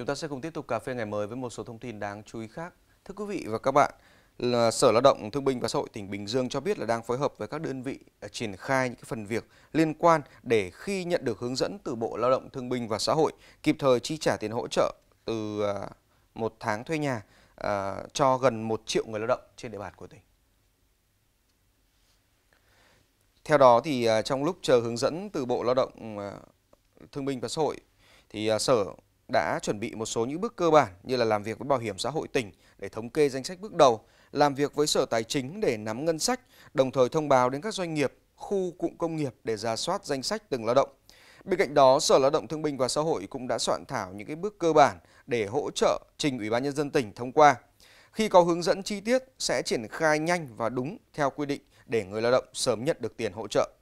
Chúng ta sẽ cùng tiếp tục cà phê ngày mới với một số thông tin đáng chú ý khác. Thưa quý vị và các bạn, là Sở Lao động Thương binh và Xã hội tỉnh Bình Dương cho biết là đang phối hợp với các đơn vị à, triển khai những cái phần việc liên quan để khi nhận được hướng dẫn từ Bộ Lao động Thương binh và Xã hội kịp thời chi trả tiền hỗ trợ từ à, một tháng thuê nhà à, cho gần 1 triệu người lao động trên địa bàn của tỉnh. Theo đó thì trong lúc chờ hướng dẫn từ Bộ Lao động Thương binh và Xã hội thì Sở đã chuẩn bị một số những bước cơ bản như là làm việc với Bảo hiểm xã hội tỉnh để thống kê danh sách bước đầu, làm việc với Sở Tài chính để nắm ngân sách, đồng thời thông báo đến các doanh nghiệp, khu cụm công nghiệp để ra soát danh sách từng lao động. Bên cạnh đó, Sở Lao động Thương binh và Xã hội cũng đã soạn thảo những cái bước cơ bản để hỗ trợ trình Ủy ban nhân dân tỉnh thông qua. Khi có hướng dẫn chi tiết sẽ triển khai nhanh và đúng theo quy định để người lao động sớm nhận được tiền hỗ trợ.